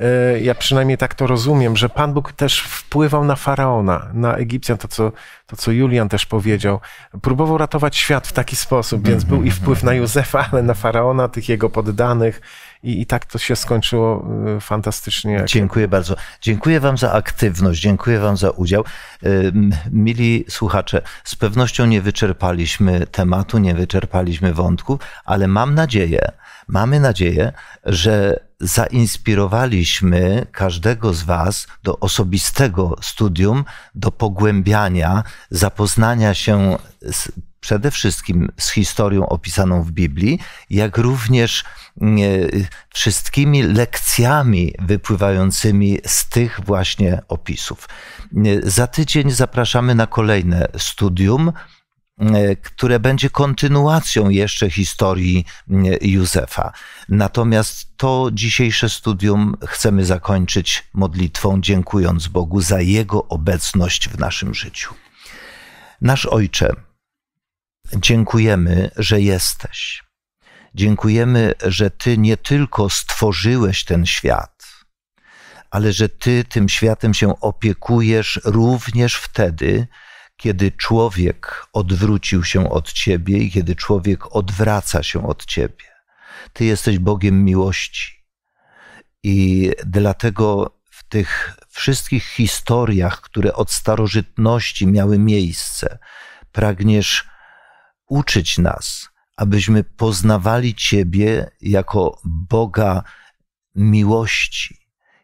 E, ja przynajmniej tak to rozumiem, że Pan Bóg też wpływał na faraona, na Egipcjan, to co, to co Julian też powiedział. Próbował ratować świat w taki sposób, więc był i wpływ na Józefa, (laughs) ale na faraona, tych jego poddanych. I, I tak to się skończyło e, fantastycznie. Dziękuję bardzo. Dziękuję Wam za aktywność, dziękuję Wam za udział. Mili słuchacze, z pewnością nie wyczerpaliśmy tematu, nie wyczerpaliśmy wątków, ale mam nadzieję, mamy nadzieję, że zainspirowaliśmy każdego z Was do osobistego studium, do pogłębiania, zapoznania się z, przede wszystkim z historią opisaną w Biblii, jak również mm, e, wszystkimi lekcjami wypływającymi z tych właśnie opisów. E, za tydzień zapraszamy na kolejne studium E, które będzie kontynuacją jeszcze historii e, Józefa. Natomiast to dzisiejsze studium chcemy zakończyć modlitwą, dziękując Bogu za Jego obecność w naszym życiu. Nasz Ojcze, dziękujemy, że jesteś. Dziękujemy, że Ty nie tylko stworzyłeś ten świat, ale że Ty tym światem się opiekujesz również wtedy, kiedy człowiek odwrócił się od ciebie i kiedy człowiek odwraca się od ciebie. Ty jesteś Bogiem miłości. I dlatego w tych wszystkich historiach, które od starożytności miały miejsce, pragniesz uczyć nas, abyśmy poznawali Ciebie jako Boga miłości,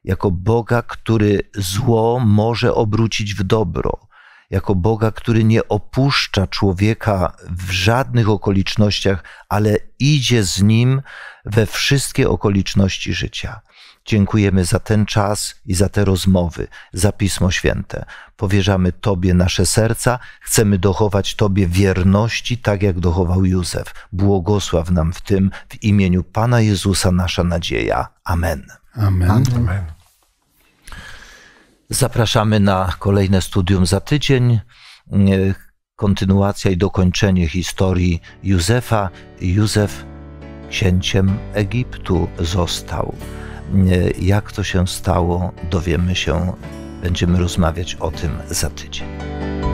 jako Boga, który zło może obrócić w dobro, jako Boga, który nie opuszcza człowieka w żadnych okolicznościach, ale idzie z nim we wszystkie okoliczności życia. Dziękujemy za ten czas i za te rozmowy, za Pismo Święte. Powierzamy Tobie nasze serca, chcemy dochować Tobie wierności, tak jak dochował Józef. Błogosław nam w tym, w imieniu Pana Jezusa nasza nadzieja. Amen. Amen. Amen. Zapraszamy na kolejne studium za tydzień. Kontynuacja i dokończenie historii Józefa. Józef księciem Egiptu został. Jak to się stało, dowiemy się, będziemy rozmawiać o tym za tydzień.